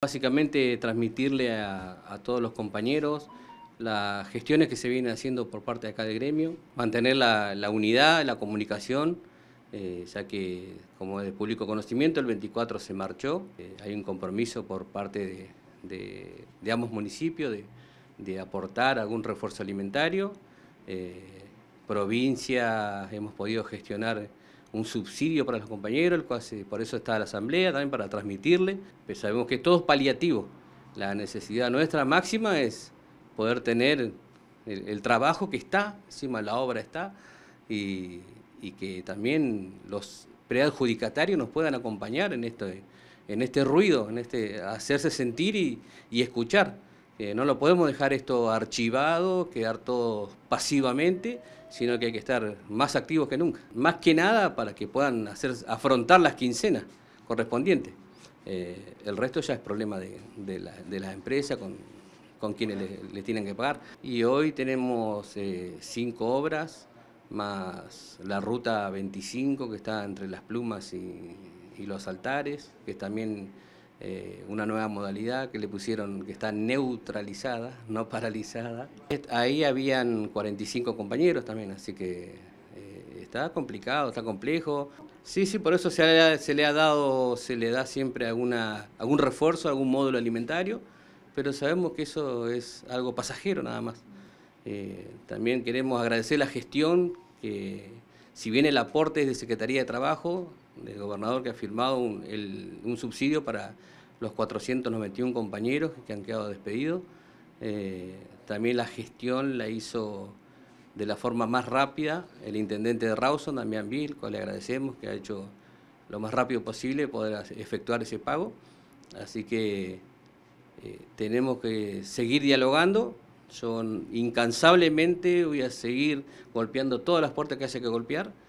Básicamente transmitirle a, todos los compañeros las gestiones que se vienen haciendo por parte de acá del gremio, mantener la, unidad, la comunicación, eh, ya que como es de público conocimiento el 24 se marchó, eh, hay un compromiso por parte de, ambos municipios de, aportar algún refuerzo alimentario, eh, provincia hemos podido gestionar un subsidio para los compañeros, el cual por eso está la asamblea también para transmitirle. pero pues sabemos que todo es paliativo. La necesidad nuestra máxima es poder tener el, trabajo que está, encima la obra está, y, que también los preadjudicatarios nos puedan acompañar en, este, en este ruido, en este hacerse sentir y escuchar. Eh, no lo podemos dejar esto archivado, quedar todo pasivamente, sino que hay que estar más activos que nunca. Más que nada para que puedan hacer, afrontar las quincenas correspondientes. Eh, el resto ya es problema de, las empresas con, con quienes les, tienen que pagar. Y hoy tenemos eh, cinco obras, más la ruta 25 que está entre las plumas y, y los altares, que también eh, una nueva modalidad que le pusieron que está neutralizada, no paralizada. Ahí habían 45 compañeros también, así que eh, está complicado, está complejo. Sí, sí, por eso se, se, le ha dado, se le da siempre alguna, algún refuerzo, algún módulo alimentario, pero sabemos que eso es algo pasajero nada más. Eh, también queremos agradecer la gestión que si bien el aporte es de Secretaría de Trabajo, del gobernador que ha firmado un, subsidio para los 491 compañeros que han quedado despedidos, eh, también la gestión la hizo de la forma más rápida el intendente de Rawson, Damián Vilco, cual le agradecemos que ha hecho lo más rápido posible poder efectuar ese pago. Así que eh, tenemos que seguir dialogando son incansablemente voy a seguir golpeando todas las puertas que hace que golpear